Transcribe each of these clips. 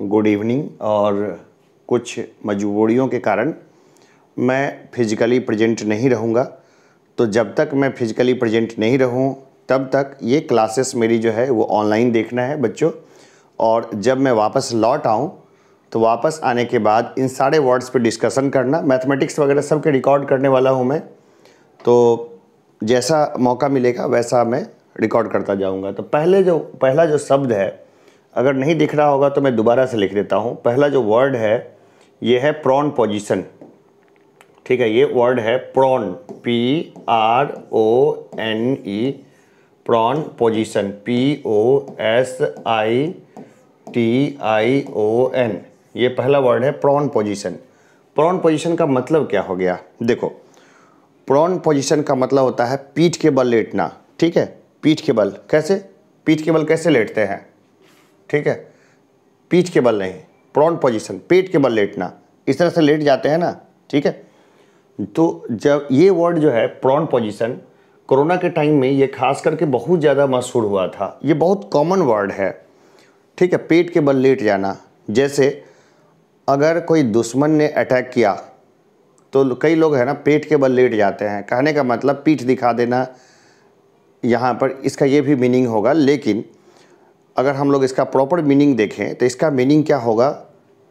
good evening और कुछ मजबूरियों के कारण मैं फिज़िकली प्रेजेंट नहीं रहूँगा तो जब तक मैं फिज़िकली प्रेजेंट नहीं रहूँ तब तक ये क्लासेस मेरी जो है वो ऑनलाइन देखना है बच्चों और जब मैं वापस लौट आऊँ तो वापस आने के बाद इन सारे वर्ड्स पे डिस्कशन करना मैथमेटिक्स वगैरह सब के रिकॉर्ड करने वाला हूँ मैं तो जैसा मौका मिलेगा वैसा मैं रिकॉर्ड करता जाऊँगा तो पहले जो पहला जो शब्द है अगर नहीं दिख रहा होगा तो मैं दोबारा से लिख देता हूँ पहला जो वर्ड है ये है प्रॉन पोजिशन ठीक है ये वर्ड है prone P R O N E prone position P O S I T I O N ये पहला वर्ड है प्रॉन पोजिशन प्रॉन पोजिशन का मतलब क्या हो गया देखो प्रॉन पोजिशन का मतलब होता है पीठ के बल लेटना ठीक है पीठ के बल कैसे पीठ के बल कैसे लेटते हैं ठीक है पीठ के बल नहीं प्रॉन पोजिशन पेट के बल लेटना इस तरह से लेट जाते हैं ना ठीक है तो जब ये वर्ड जो है प्रॉन पोजिशन कोरोना के टाइम में ये खास करके बहुत ज़्यादा मशहूर हुआ था ये बहुत कॉमन वर्ड है ठीक है पेट के बल लेट जाना जैसे अगर कोई दुश्मन ने अटैक किया तो कई लोग है ना पेट के बल लेट जाते हैं कहने का मतलब पीठ दिखा देना यहाँ पर इसका ये भी मीनिंग होगा लेकिन अगर हम लोग इसका प्रॉपर मीनिंग देखें तो इसका मीनिंग क्या होगा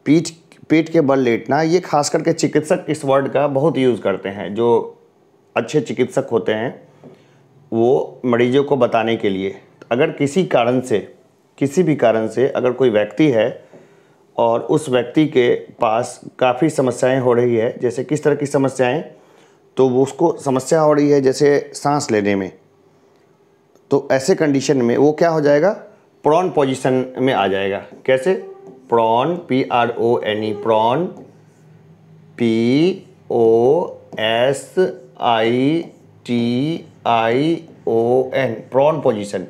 पीठ पेट के बल लेटना ये खास करके चिकित्सक इस वर्ड का बहुत यूज़ करते हैं जो अच्छे चिकित्सक होते हैं वो मरीजों को बताने के लिए अगर किसी कारण से किसी भी कारण से अगर कोई व्यक्ति है और उस व्यक्ति के पास काफ़ी समस्याएं हो रही है जैसे किस तरह की समस्याएं तो वो उसको समस्या हो रही है जैसे सांस लेने में तो ऐसे कंडीशन में वो क्या हो जाएगा प्रॉन पोजीशन में आ जाएगा कैसे prone P R O N E prone P O S I T I O N prone position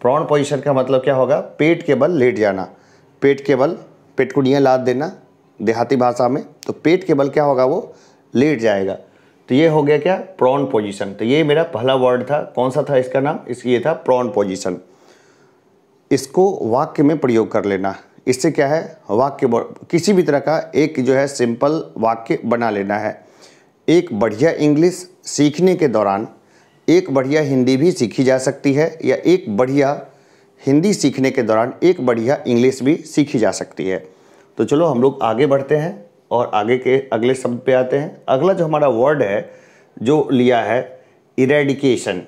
prone position का मतलब क्या होगा पेट के बल लेट जाना पेट के बल पेट को नियाँ लाद देना देहाती भाषा में तो पेट के बल क्या होगा वो लेट जाएगा तो ये हो गया क्या प्रॉन पोजीशन तो ये मेरा पहला वर्ड था कौन सा था इसका नाम इसकी ये था प्रॉन पोजीशन इसको वाक्य में प्रयोग कर लेना इससे क्या है वाक्य किसी भी तरह का एक जो है सिंपल वाक्य बना लेना है एक बढ़िया इंग्लिश सीखने के दौरान एक बढ़िया हिंदी भी सीखी जा सकती है या एक बढ़िया हिंदी सीखने के दौरान एक बढ़िया इंग्लिश भी सीखी जा सकती है तो चलो हम लोग आगे बढ़ते हैं और आगे के अगले शब्द पे आते हैं अगला जो हमारा वर्ड है जो लिया है इरेडिकेशन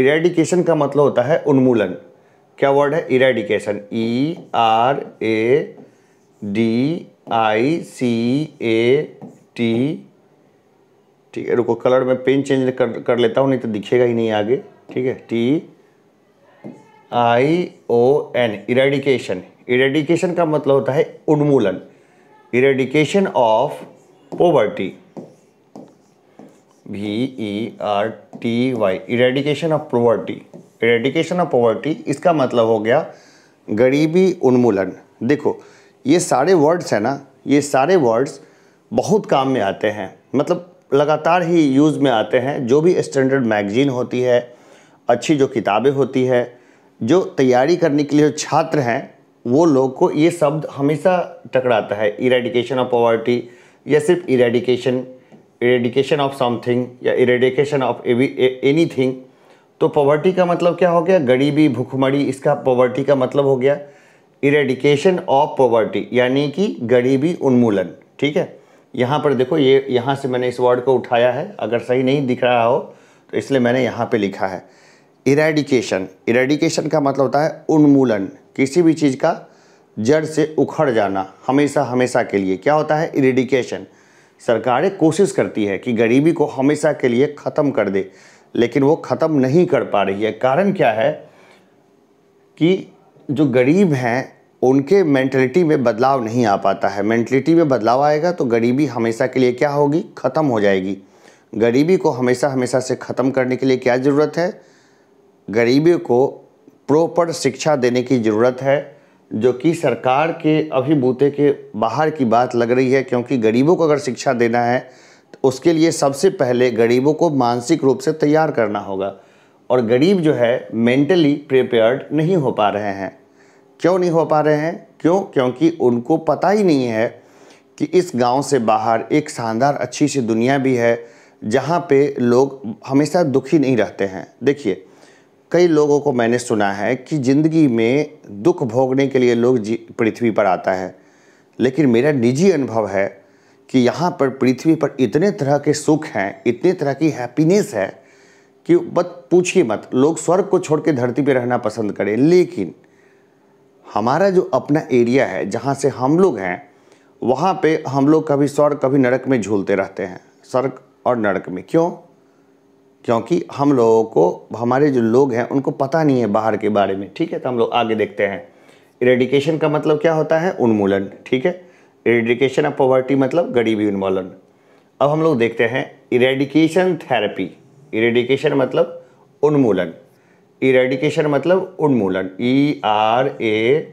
इरेडिकेशन का मतलब होता है उन्मूलन क्या वर्ड है eradication E R A D I C A T ठीक है रुको कलर में पेन चेंज कर कर लेता हूँ नहीं तो दिखेगा ही नहीं आगे ठीक है T I O N eradication eradication का मतलब होता है उन्मूलन eradication of poverty V E R T Y eradication of poverty eradication of poverty इसका मतलब हो गया गरीबी उन्मूलन देखो ये सारे वर्ड्स हैं ना ये सारे वर्ड्स बहुत काम में आते हैं मतलब लगातार ही यूज़ में आते हैं जो भी स्टैंडर्ड मैगजीन होती है अच्छी जो किताबें होती है जो तैयारी करने के लिए छात्र हैं वो लोग को ये शब्द हमेशा टकराता है इरेडिकेशन ऑफ पॉवर्टी या सिर्फ इरेडिकेशन इरेडिकेशन ऑफ समथिंग या इरेडिकेशन ऑफ एनी थिंग तो पॉवर्टी का मतलब क्या हो गया गरीबी भुखमरी इसका पॉवर्टी का मतलब हो गया इरेडिकेशन ऑफ पॉवर्टी यानी कि गरीबी उन्मूलन ठीक है यहाँ पर देखो ये यहाँ से मैंने इस वर्ड को उठाया है अगर सही नहीं दिख रहा हो तो इसलिए मैंने यहाँ पे लिखा है इरेडिकेशन इरेडिकेशन का मतलब होता है उन्मूलन किसी भी चीज़ का जड़ से उखड़ जाना हमेशा हमेशा के लिए क्या होता है इरेडिकेशन सरकारें कोशिश करती है कि गरीबी को हमेशा के लिए ख़त्म कर दे लेकिन वो ख़त्म नहीं कर पा रही है कारण क्या है कि जो गरीब हैं उनके मेंटलिटी में बदलाव नहीं आ पाता है मेंटलिटी में बदलाव आएगा तो गरीबी हमेशा के लिए क्या होगी ख़त्म हो जाएगी गरीबी को हमेशा हमेशा से ख़त्म करने के लिए क्या ज़रूरत है गरीबी को प्रॉपर शिक्षा देने की ज़रूरत है जो कि सरकार के अभी बूते के बाहर की बात लग रही है क्योंकि गरीबों को अगर शिक्षा देना है उसके लिए सबसे पहले गरीबों को मानसिक रूप से तैयार करना होगा और गरीब जो है मेंटली प्रिपेयर्ड नहीं हो पा रहे हैं क्यों नहीं हो पा रहे हैं क्यों क्योंकि उनको पता ही नहीं है कि इस गांव से बाहर एक शानदार अच्छी सी दुनिया भी है जहाँ पे लोग हमेशा दुखी नहीं रहते हैं देखिए कई लोगों को मैंने सुना है कि ज़िंदगी में दुख भोगने के लिए लोग पृथ्वी पर आता है लेकिन मेरा निजी अनुभव है कि यहाँ पर पृथ्वी पर इतने तरह के सुख हैं इतने तरह की हैप्पीनेस है कि बत पूछिए मत लोग स्वर्ग को छोड़ के धरती पर रहना पसंद करें लेकिन हमारा जो अपना एरिया है जहाँ से हम लोग हैं वहाँ पे हम लोग कभी स्वर्ग कभी नरक में झूलते रहते हैं स्वर्ग और नरक में क्यों क्योंकि हम लोगों को हमारे जो लोग हैं उनको पता नहीं है बाहर के बारे में ठीक है तो हम लोग आगे देखते हैं इरेडिकेशन का मतलब क्या होता है उन्मूलन ठीक है इरेडिकेशन ऑफ पॉवर्टी मतलब गरीबी उन्मूलन अब हम लोग देखते हैं इरेडिकेशन थेरेपी इरेडिकेशन मतलब उन्मूलन इरेडिकेशन मतलब उन्मूलन E R A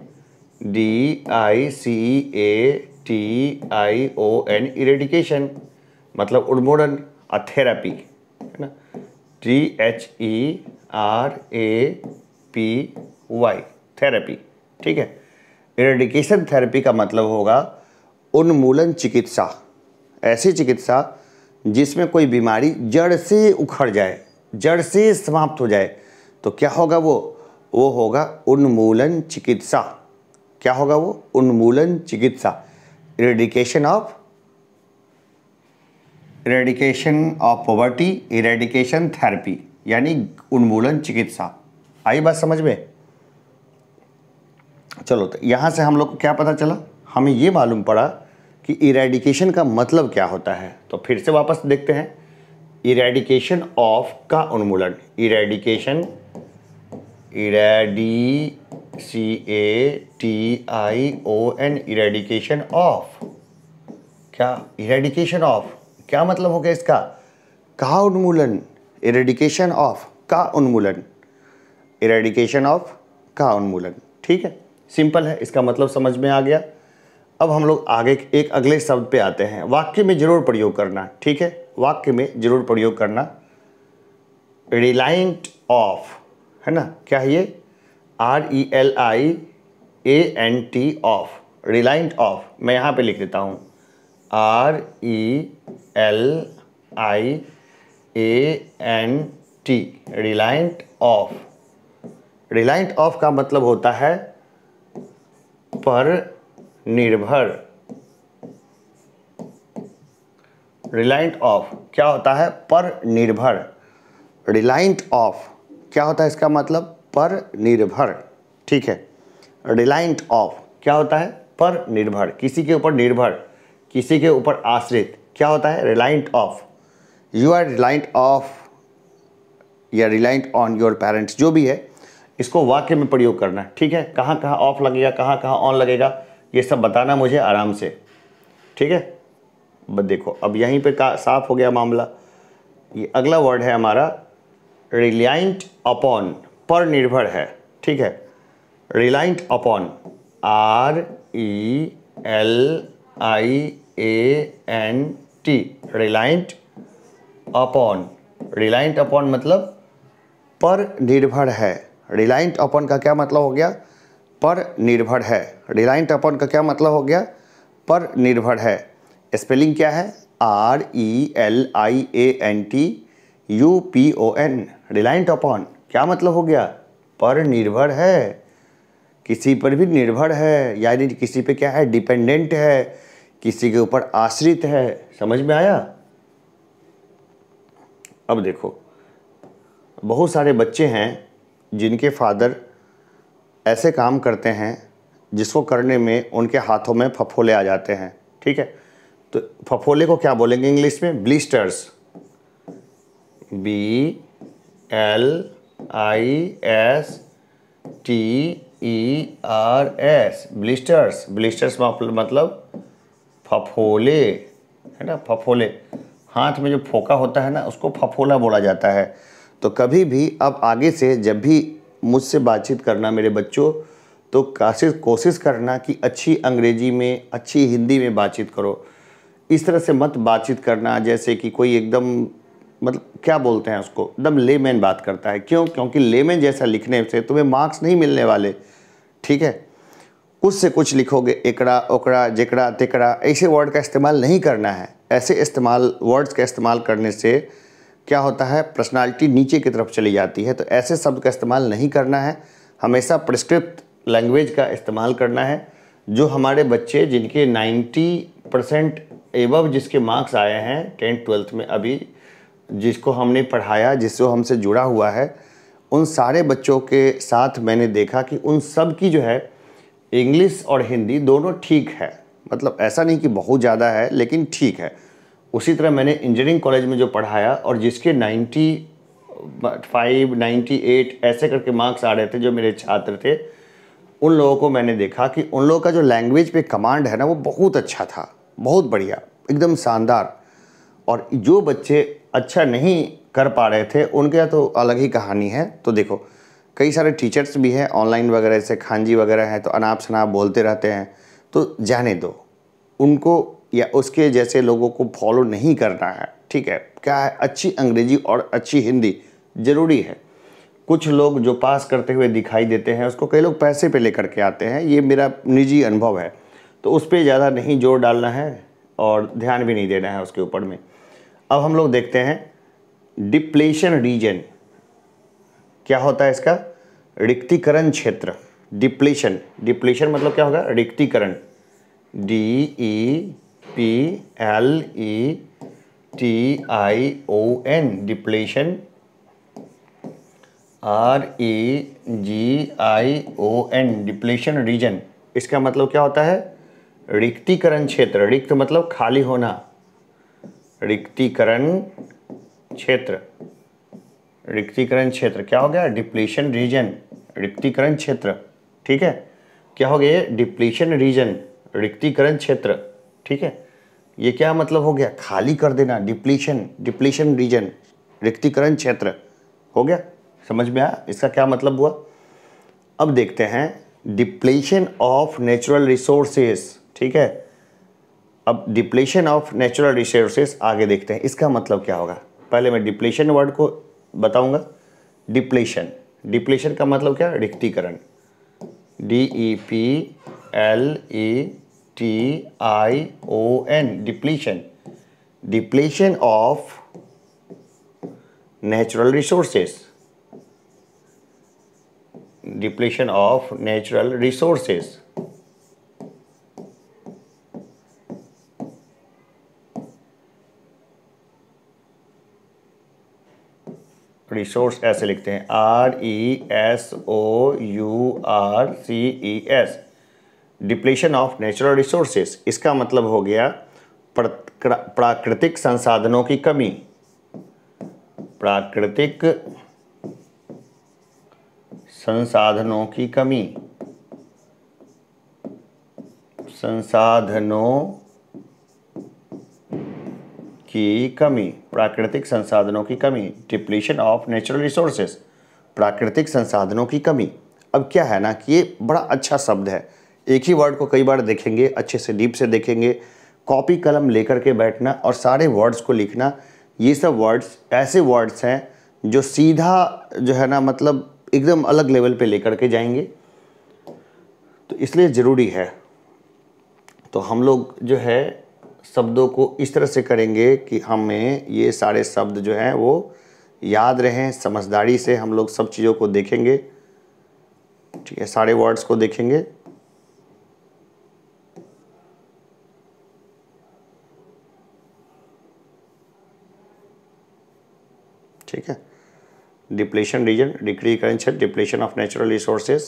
D I C A T I O N eradication मतलब उन्मूलन और थेरेपी है ना T H E R A P Y therapy ठीक है इरेडिकेशन थेरेपी का मतलब होगा उन्मूलन चिकित्सा ऐसी चिकित्सा जिसमें कोई बीमारी जड़ से उखड़ जाए जड़ से समाप्त हो जाए तो क्या होगा वो वो होगा उन्मूलन चिकित्सा क्या होगा वो उन्मूलन चिकित्सा eradication of eradication of poverty eradication therapy यानी उन्मूलन चिकित्सा आई बात समझ में चलो तो यहां से हम लोग को क्या पता चला हमें ये मालूम पड़ा कि इरेडिकेशन का मतलब क्या होता है तो फिर से वापस देखते हैं इरेडिकेशन ऑफ का उन्मूलन eradication E R A D I C A T I O N eradication of क्या इरेडिकेशन ऑफ क्या मतलब हो गया इसका का उन्मूलन इरेडिकेशन ऑफ का उन्मूलन इरेडिकेशन ऑफ का उन्मूलन ठीक है सिंपल है इसका मतलब समझ में आ गया अब हम लोग आगे एक अगले शब्द पे आते हैं वाक्य में जरूर प्रयोग करना ठीक है वाक्य में जरूर प्रयोग करना रिलायंट ऑफ है ना क्या है ये R E L I A N T of reliant of मैं यहाँ पे लिख देता हूँ R E L I A N T reliant of reliant of का मतलब होता है पर निर्भर रिलायंट ऑफ क्या होता है पर निर्भर रिलायंट ऑफ क्या होता है इसका मतलब पर निर्भर ठीक है रिलायंट ऑफ क्या होता है पर निर्भर किसी के ऊपर निर्भर किसी के ऊपर आश्रित क्या होता है reliant of you are reliant of या रिलायंट ऑन योर पेरेंट्स जो भी है इसको वाक्य में प्रयोग करना ठीक है कहाँ कहाँ ऑफ लगेगा कहाँ कहाँ ऑन लगेगा ये सब बताना मुझे आराम से ठीक है बस देखो अब यहीं पे का साफ हो गया मामला ये अगला वर्ड है हमारा रिलायंट अपॉन पर निर्भर है ठीक है reliant upon R E L I A N T reliant upon reliant upon मतलब पर निर्भर है रिलायंट अपॉन का क्या मतलब हो गया पर निर्भर है रिलायंट अपॉन का क्या मतलब हो गया पर निर्भर है स्पेलिंग क्या है R E L I A N T U P O N reliant upon क्या मतलब हो गया पर निर्भर है किसी पर भी निर्भर है यानी किसी पे क्या है डिपेंडेंट है किसी के ऊपर आश्रित है समझ में आया अब देखो बहुत सारे बच्चे हैं जिनके फादर ऐसे काम करते हैं जिसको करने में उनके हाथों में फफोले आ जाते हैं ठीक है तो फफोले को क्या बोलेंगे इंग्लिश में blisters B L I S T E R S blisters blisters मतलब फफोले है ना फफोले हाथ में जो फोका होता है ना उसको फफोला बोला जाता है तो कभी भी अब आगे से जब भी मुझसे बातचीत करना मेरे बच्चों तो काशिश कोशिश करना कि अच्छी अंग्रेजी में अच्छी हिंदी में बातचीत करो इस तरह से मत बातचीत करना जैसे कि कोई एकदम मतलब क्या बोलते हैं उसको एकदम लेमैन बात करता है क्यों क्योंकि लेमैन जैसा लिखने से तुम्हें मार्क्स नहीं मिलने वाले ठीक है कुछ से कुछ लिखोगे एकड़ा ओकड़ा जेकड़ा तेकड़ा ऐसे वर्ड का इस्तेमाल नहीं करना है ऐसे इस्तेमाल वर्ड्स का इस्तेमाल करने से क्या होता है पर्सनालिटी नीचे की तरफ चली जाती है तो ऐसे शब्द का इस्तेमाल नहीं करना है हमेशा प्रिस्क्रिप्ट लैंग्वेज का इस्तेमाल करना है जो हमारे बच्चे जिनके 90 परसेंट एबव जिसके मार्क्स आए हैं टेंथ ट्वेल्थ में अभी जिसको हमने पढ़ाया जिससे हमसे जुड़ा हुआ है उन सारे बच्चों के साथ मैंने देखा कि उन सब की जो है इंग्लिश और हिंदी दोनों ठीक है मतलब ऐसा नहीं कि बहुत ज़्यादा है लेकिन ठीक है उसी तरह मैंने इंजीनियरिंग कॉलेज में जो पढ़ाया और जिसके 95, फाइव नाइन्टी एट ऐसे करके मार्क्स आ रहे थे जो मेरे छात्र थे उन लोगों को मैंने देखा कि उन लोगों का जो लैंग्वेज पे कमांड है ना वो बहुत अच्छा था बहुत बढ़िया एकदम शानदार और जो बच्चे अच्छा नहीं कर पा रहे थे उनके तो अलग ही कहानी है तो देखो कई सारे टीचर्स भी हैं ऑनलाइन वगैरह से खांजी वगैरह हैं तो अनाप शनाप बोलते रहते हैं तो जाने दो उनको या उसके जैसे लोगों को फॉलो नहीं करना है ठीक है क्या है अच्छी अंग्रेजी और अच्छी हिंदी ज़रूरी है कुछ लोग जो पास करते हुए दिखाई देते हैं उसको कई लोग पैसे पे लेकर के आते हैं ये मेरा निजी अनुभव है तो उस पर ज़्यादा नहीं जोर डालना है और ध्यान भी नहीं देना है उसके ऊपर में अब हम लोग देखते हैं डिप्लेशन रीजन क्या होता है इसका रिक्तिकरण क्षेत्र डिप्लेशन डिप्लेशन मतलब क्या होगा रिक्तिकरण D E P L E T I O N depletion R E G I O N depletion region इसका मतलब क्या होता है रिक्तिकरण क्षेत्र रिक्त मतलब खाली होना रिक्तिकरण क्षेत्र रिक्तिकरण क्षेत्र क्या हो गया डिप्लेशन रीजन रिक्तिकरण क्षेत्र ठीक है क्या हो गया डिप्लेशन रीजन रिक्तिकरण क्षेत्र ठीक है ये क्या मतलब हो गया खाली कर देना डिप्लीशन डिप्लीशन रीजन रिक्तिकरण क्षेत्र हो गया समझ में आया इसका क्या मतलब हुआ अब देखते हैं डिप्लेशन ऑफ नेचुरल रिसोर्सेस ठीक है अब डिप्लेशन ऑफ नेचुरल रिसोर्सेस आगे देखते हैं इसका मतलब क्या होगा पहले मैं डिप्लेशन वर्ड को बताऊंगा डिप्लेशन डिप्लेशन का मतलब क्या रिक्तिकरण D E P L E T I O N depletion depletion of natural resources depletion of natural resources resource ऐसे लिखते हैं R E S O U R C E S depletion of natural resources इसका मतलब हो गया प्राकृतिक संसाधनों की कमी प्राकृतिक संसाधनों की कमी संसाधनों की कमी प्राकृतिक संसाधनों की कमी डिप्लीशन ऑफ नेचुरल रिसोर्सेस प्राकृतिक संसाधनों की कमी अब क्या है ना कि ये बड़ा अच्छा शब्द है एक ही वर्ड को कई बार देखेंगे अच्छे से डीप से देखेंगे कॉपी कलम लेकर के बैठना और सारे वर्ड्स को लिखना ये सब वर्ड्स ऐसे वर्ड्स हैं जो सीधा जो है ना मतलब एकदम अलग लेवल पे लेकर के जाएंगे तो इसलिए ज़रूरी है तो हम लोग जो है शब्दों को इस तरह से करेंगे कि हमें ये सारे शब्द जो हैं वो याद रहें समझदारी से हम लोग सब चीज़ों को देखेंगे ठीक है सारे वर्ड्स को देखेंगे ठीक है डिप्लेशन रीजन डिक्री करेंस क्षेत्र डिप्लेशन ऑफ नेचुरल रिसोर्सेस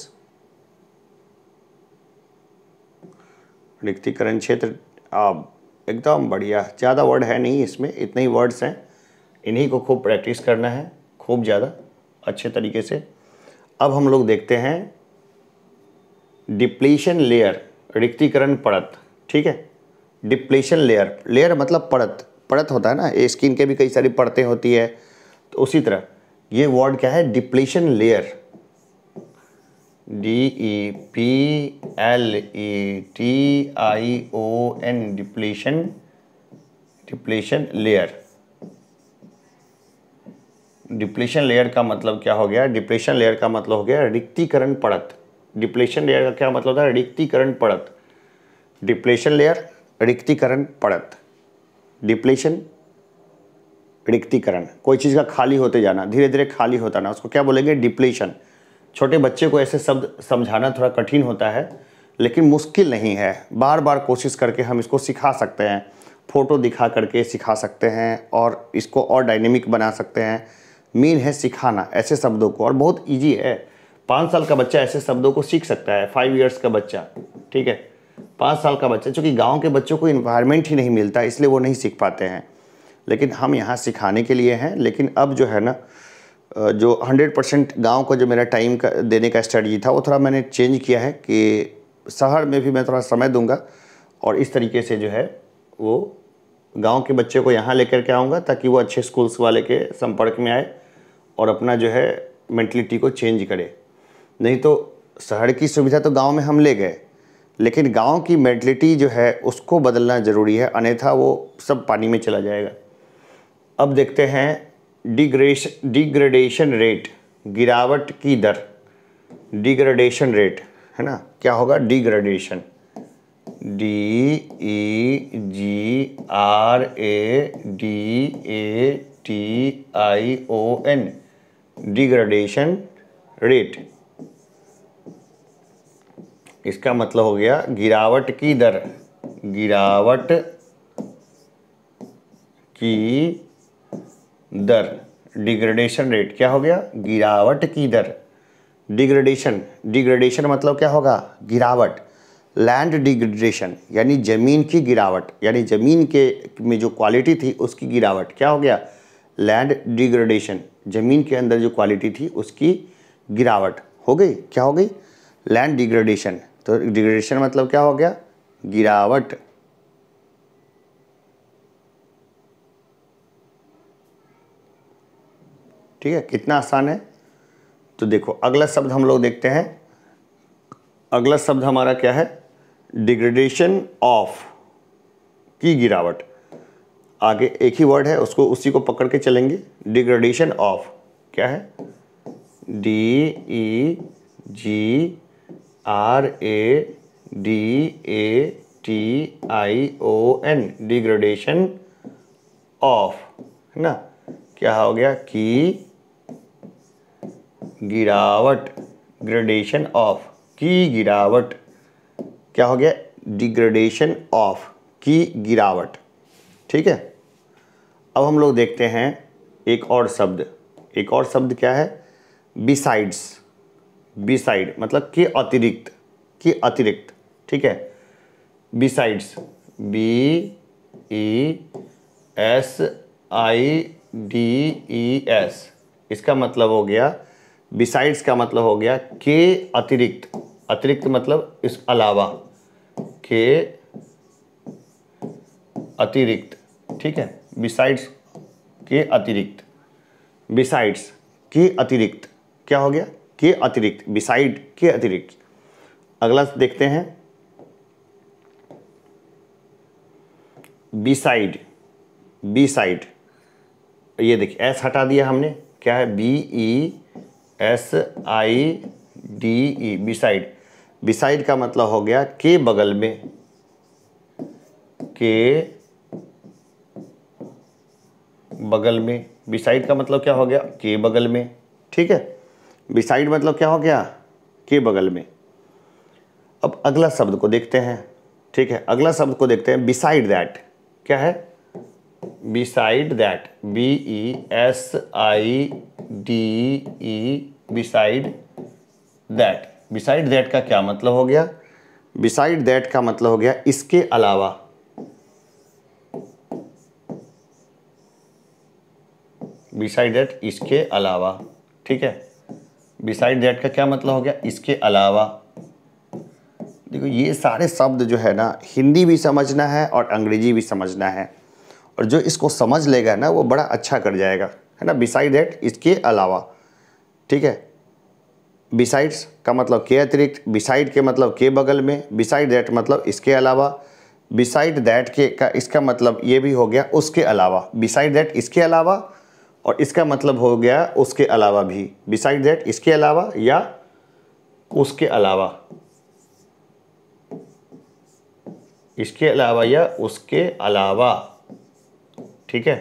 रिक्तिकरण क्षेत्र आप एकदम बढ़िया ज़्यादा वर्ड है नहीं इसमें इतने ही वर्ड्स हैं इन्हीं को खूब प्रैक्टिस करना है खूब ज़्यादा अच्छे तरीके से अब हम लोग देखते हैं डिप्लेशन लेयर रिक्तिकरण परत ठीक है डिप्लेशन लेयर लेयर मतलब परत परत होता है ना स्किन के भी कई सारी परतें होती है तो उसी तरह ये वर्ड क्या है depletion layer D E P L E T I O N depletion depletion layer depletion layer का मतलब क्या हो गया डिप्लेशन लेयर का मतलब हो गया रिक्तिकरण पड़त डिप्लेशन लेयर का क्या मतलब होता है रिक्तीकरण पड़त डिप्लेशन लेयर रिक्तिकरण पड़त डिप्लेशन रिक्तिकरण कोई चीज़ का खाली होते जाना धीरे धीरे खाली होता ना उसको क्या बोलेंगे डिप्लेशन छोटे बच्चे को ऐसे शब्द समझाना थोड़ा कठिन होता है लेकिन मुश्किल नहीं है बार बार कोशिश करके हम इसको सिखा सकते हैं फ़ोटो दिखा करके सिखा सकते हैं और इसको और डायनेमिक बना सकते हैं मेन है सिखाना ऐसे शब्दों को और बहुत इजी है पाँच साल का बच्चा ऐसे शब्दों को सीख सकता है फाइव ईयर्स का बच्चा ठीक है पाँच साल का बच्चा चूँकि गाँव के बच्चों को इन्वायरमेंट ही नहीं मिलता इसलिए वो नहीं सीख पाते हैं लेकिन हम यहाँ सिखाने के लिए हैं लेकिन अब जो है ना जो 100 परसेंट गाँव को जो मेरा टाइम का देने का स्ट्रेटजी था वो थोड़ा मैंने चेंज किया है कि शहर में भी मैं थोड़ा समय दूंगा और इस तरीके से जो है वो गांव के बच्चे को यहाँ लेकर के आऊँगा ताकि वो अच्छे स्कूल्स वाले के संपर्क में आए और अपना जो है मैंटलिटी को चेंज करे नहीं तो शहर की सुविधा तो गाँव में हम ले गए लेकिन गाँव की मेंटलिटी जो है उसको बदलना ज़रूरी है अन्यथा वो सब पानी में चला जाएगा अब देखते हैं डिग्रेश डिग्रेडेशन रेट गिरावट की दर डिग्रेडेशन रेट है ना क्या होगा degradation D E G R A D A T I O N degradation rate इसका मतलब हो गया गिरावट की दर गिरावट की दर डिग्रेडेशन रेट क्या हो गया गिरावट की दर डिग्रेडेशन डिग्रेडेशन मतलब क्या होगा गिरावट लैंड डिग्रेडेशन यानी ज़मीन की गिरावट यानी ज़मीन के में जो क्वालिटी थी उसकी गिरावट क्या हो गया लैंड डिग्रेडेशन ज़मीन के अंदर जो क्वालिटी थी उसकी गिरावट हो गई क्या हो गई लैंड डिग्रेडेशन तो डिग्रेडेशन मतलब क्या हो गया गिरावट ठीक है कितना आसान है तो देखो अगला शब्द हम लोग देखते हैं अगला शब्द हमारा क्या है डिग्रेडेशन ऑफ की गिरावट आगे एक ही वर्ड है उसको उसी को पकड़ के चलेंगे डिग्रेडेशन ऑफ क्या है D E G R A D A T I O N degradation of है ना क्या हो गया की गिरावट ग्रेडेशन ऑफ की गिरावट क्या हो गया डिग्रेडेशन ऑफ की गिरावट ठीक है अब हम लोग देखते हैं एक और शब्द एक और शब्द क्या है बिसाइड्स बिसाइड मतलब के अतिरिक्त के अतिरिक्त ठीक है besides B E S I D E S इसका मतलब हो गया बिसाइड्स का मतलब हो गया के अतिरिक्त अतिरिक्त मतलब इस अलावा के अतिरिक्त ठीक है बिसाइड्स के अतिरिक्त बिसाइड्स के अतिरिक्त क्या हो गया के अतिरिक्त बिसाइड के अतिरिक्त अगला देखते हैं बिसाइड बी साइड ये देखिए एस हटा दिया हमने क्या है B E e S I D E beside beside का मतलब हो गया के बगल में के बगल में बिसाइड का मतलब क्या हो गया के बगल में ठीक है बिसाइड मतलब क्या हो गया के बगल में अब अगला शब्द को देखते हैं ठीक है अगला शब्द को देखते हैं बिसाइड दैट क्या है beside that B E S I D E beside that beside that का क्या मतलब हो गया बिसाइड दैट का मतलब हो गया इसके अलावा बिसाइड दैट इसके अलावा ठीक है बिसाइड दैट का क्या मतलब हो गया इसके अलावा देखो ये सारे शब्द जो है ना हिंदी भी समझना है और अंग्रेजी भी समझना है और जो इसको समझ लेगा ना वो बड़ा अच्छा कर जाएगा है ना बिसाइड दैट इसके अलावा ठीक है बिसाइड्स का मतलब के अतिरिक्त बिसाइड के मतलब के बगल में बिसाइड दैट मतलब इसके अलावा बिसाइड दैट के का इसका मतलब ये भी हो गया उसके अलावा बिसाइड दैट इसके अलावा और इसका मतलब हो गया उसके अलावा भी बिसाइड दैट इसके अलावा या उसके अलावा इसके अलावा या उसके अलावा ठीक है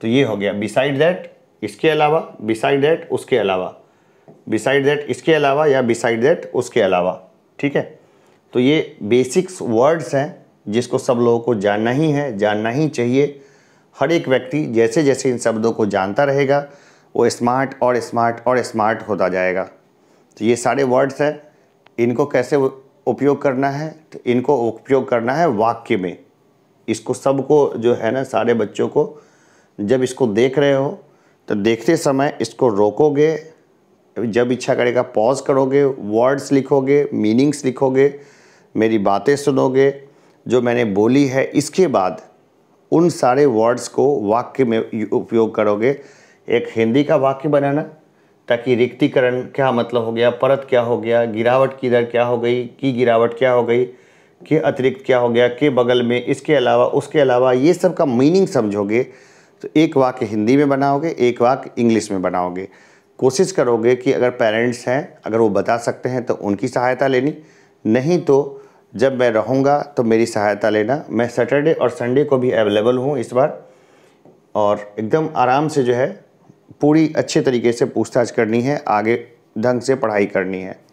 तो ये हो गया बिसाइड दैट इसके अलावा बिसाइड दैट उसके अलावा बिसाइड दैट इसके अलावा या बिसाइड दैट उसके अलावा ठीक है तो ये बेसिक्स वर्ड्स हैं जिसको सब लोगों को जानना ही है जानना ही चाहिए हर एक व्यक्ति जैसे जैसे इन शब्दों को जानता रहेगा वो स्मार्ट और स्मार्ट और स्मार्ट होता जाएगा तो ये सारे वर्ड्स हैं इनको कैसे उपयोग करना है तो इनको उपयोग करना है वाक्य में इसको सबको जो है ना सारे बच्चों को जब इसको देख रहे हो तो देखते समय इसको रोकोगे जब इच्छा करेगा पॉज करोगे वर्ड्स लिखोगे मीनिंग्स लिखोगे मेरी बातें सुनोगे जो मैंने बोली है इसके बाद उन सारे वर्ड्स को वाक्य में उपयोग करोगे एक हिंदी का वाक्य बनाना ताकि रिक्तिकरण क्या मतलब हो गया परत क्या हो गया गिरावट की दर क्या हो गई की गिरावट क्या हो गई के अतिरिक्त क्या हो गया के बगल में इसके अलावा उसके अलावा ये सब का मीनिंग समझोगे तो एक वाक्य हिंदी में बनाओगे एक वाक्य इंग्लिश में बनाओगे कोशिश करोगे कि अगर पेरेंट्स हैं अगर वो बता सकते हैं तो उनकी सहायता लेनी नहीं तो जब मैं रहूँगा तो मेरी सहायता लेना मैं सैटरडे और संडे को भी अवेलेबल हूँ इस बार और एकदम आराम से जो है पूरी अच्छे तरीके से पूछताछ करनी है आगे ढंग से पढ़ाई करनी है